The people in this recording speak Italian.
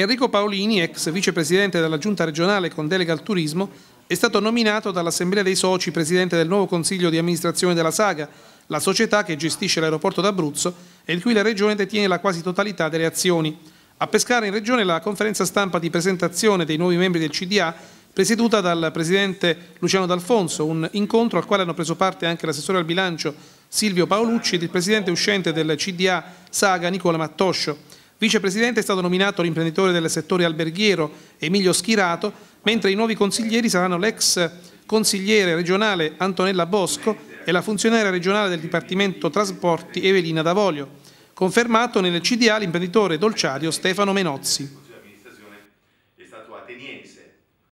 Enrico Paolini, ex vicepresidente della giunta regionale con delega al turismo, è stato nominato dall'Assemblea dei Soci presidente del nuovo consiglio di amministrazione della Saga, la società che gestisce l'aeroporto d'Abruzzo e in cui la Regione detiene la quasi totalità delle azioni. A pescare in Regione la conferenza stampa di presentazione dei nuovi membri del CDA, presieduta dal Presidente Luciano D'Alfonso, un incontro al quale hanno preso parte anche l'assessore al bilancio Silvio Paolucci ed il Presidente uscente del CDA Saga Nicola Mattoscio. Vicepresidente è stato nominato l'imprenditore del settore alberghiero Emilio Schirato, mentre i nuovi consiglieri saranno l'ex consigliere regionale Antonella Bosco e la funzionaria regionale del Dipartimento Trasporti Evelina Davolio. Confermato nel CDA l'imprenditore dolciario Stefano Menozzi.